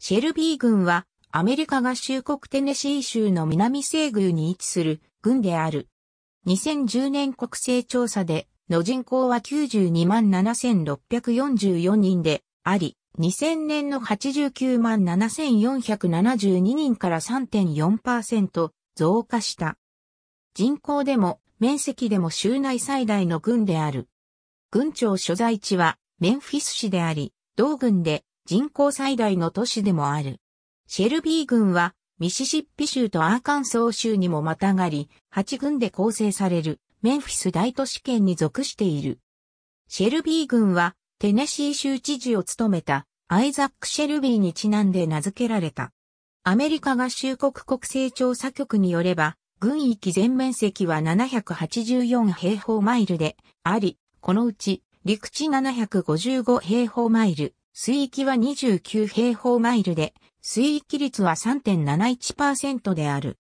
シェルビー軍はアメリカ合衆国テネシー州の南西宮に位置する軍である。2010年国勢調査での人口は92万7644人であり、2000年の89万7472人から3.4%増加した。人口でも面積でも州内最大の軍である。軍庁所在地はメンフィス市であり、同軍で人口最大の都市でもある。シェルビー郡は、ミシシッピ州とアーカンソー州にもまたがり、8郡で構成されるメンフィス大都市圏に属している。シェルビー郡は、テネシー州知事を務めたアイザック・シェルビーにちなんで名付けられた。アメリカ合衆国国勢調査局によれば、軍域全面積は784平方マイルであり、このうち陸地755平方マイル、水域は29平方マイルで、水域率は3.71%である。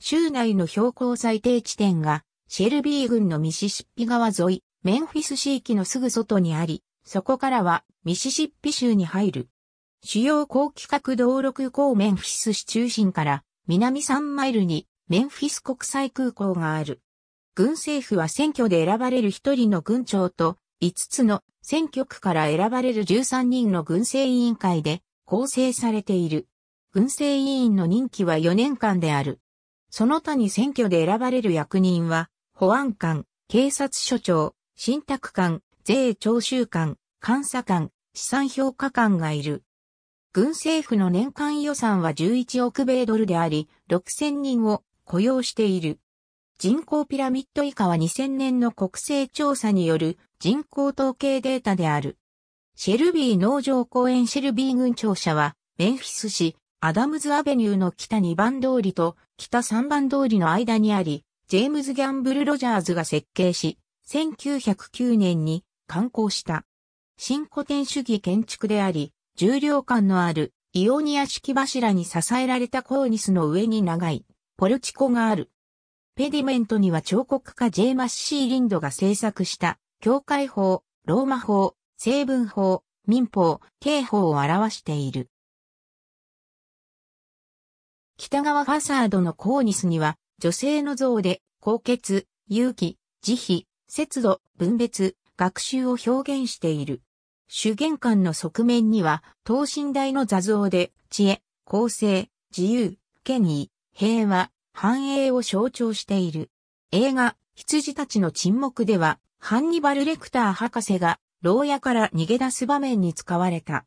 州内の標高最低地点が、シェルビー郡のミシシッピ川沿い、メンフィス市域のすぐ外にあり、そこからはミシシッピ州に入る。主要高規格道路空港メンフィス市中心から南3マイルにメンフィス国際空港がある。軍政府は選挙で選ばれる一人の軍長と5つの選挙区から選ばれる13人の軍政委員会で構成されている。軍政委員の任期は4年間である。その他に選挙で選ばれる役人は、保安官、警察署長、信託官、税徴収官、監査官、資産評価官がいる。軍政府の年間予算は11億米ドルであり、6000人を雇用している。人口ピラミッド以下は2000年の国勢調査による人口統計データである。シェルビー農場公園シェルビー郡庁舎は、メンフィス市、アダムズアベニューの北2番通りと北3番通りの間にあり、ジェームズ・ギャンブル・ロジャーズが設計し、1909年に完工した。新古典主義建築であり、重量感のあるイオニア式柱に支えられたコーニスの上に長いポルチコがある。ペディメントには彫刻家ジェイマッシー・リンドが制作した、教会法、ローマ法、成文法、民法、刑法を表している。北側ファサードのコーニスには、女性の像で、高血、勇気、慈悲、節度、分別、学習を表現している。主玄関の側面には、等身大の座像で、知恵、公正、自由、権威、平和、繁栄を象徴している。映画、羊たちの沈黙では、ハンニバル・レクター博士が、牢屋から逃げ出す場面に使われた。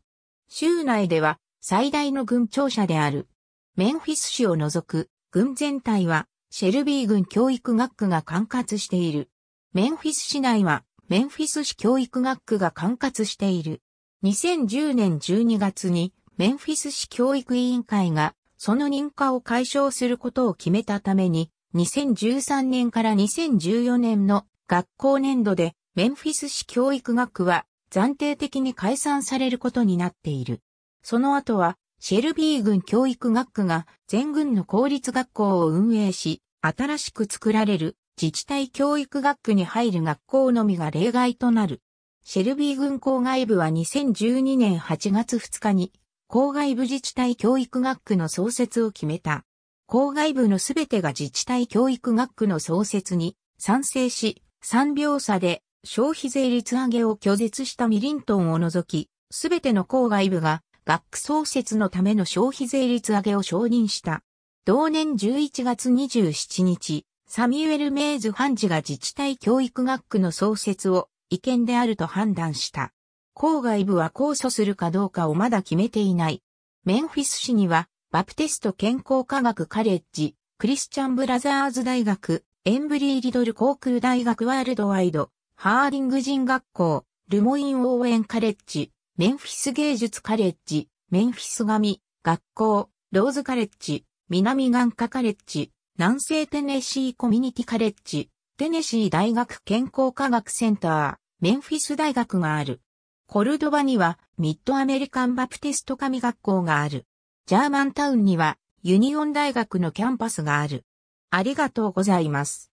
州内では、最大の軍庁舎である。メンフィス市を除く、軍全体は、シェルビー軍教育学区が管轄している。メンフィス市内は、メンフィス市教育学区が管轄している。2010年12月に、メンフィス市教育委員会がその認可を解消することを決めたために、2013年から2014年の学校年度でメンフィス市教育学は暫定的に解散されることになっている。その後はシェルビー軍教育学区が全軍の公立学校を運営し、新しく作られる自治体教育学区に入る学校のみが例外となる。シェルビー軍郊外部は2012年8月2日に郊外部自治体教育学区の創設を決めた。郊外部のすべてが自治体教育学区の創設に賛成し、3秒差で消費税率上げを拒絶したミリントンを除き、すべての郊外部が学区創設のための消費税率上げを承認した。同年11月27日、サミュエル・メイズ判事が自治体教育学区の創設を違憲であると判断した。郊外部は控訴するかどうかをまだ決めていない。メンフィス市には、バプテスト健康科学カレッジ、クリスチャンブラザーズ大学、エンブリー・リドル航空大学ワールドワイド、ハーリング人学校、ルモイン応援カレッジ、メンフィス芸術カレッジ、メンフィス神、学校、ローズカレッジ、南眼科カレッジ、南西テネシーコミュニティカレッジ、テネシー大学健康科学センター、メンフィス大学がある。コルドバにはミッドアメリカンバプテスト神学校がある。ジャーマンタウンにはユニオン大学のキャンパスがある。ありがとうございます。